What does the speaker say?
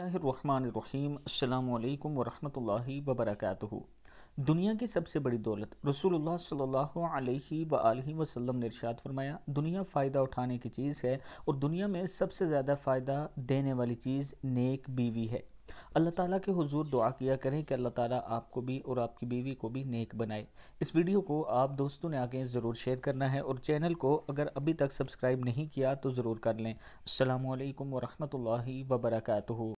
अल्लाम वरहि वबरक दुनिया की सबसे बड़ी दौलत रसूलुल्लाह सल्लल्लाहु अलैहि व वसल्लम ने इरशाद फरमाया दुनिया फ़ायदा उठाने की चीज़ है और दुनिया में सबसे ज़्यादा फ़ायदा देने वाली चीज़ नेक बीवी है अल्लाह ताला के हुजूर दुआ किया करें कि अल्लाह ताला आपको भी और आपकी बीवी को भी नेक बनाए इस वीडियो को आप दोस्तों ने आगे ज़रूर शेयर करना है और चैनल को अगर अभी तक सब्सक्राइब नहीं किया तो ज़रूर कर लें अल्लाम वरहमल वबरकू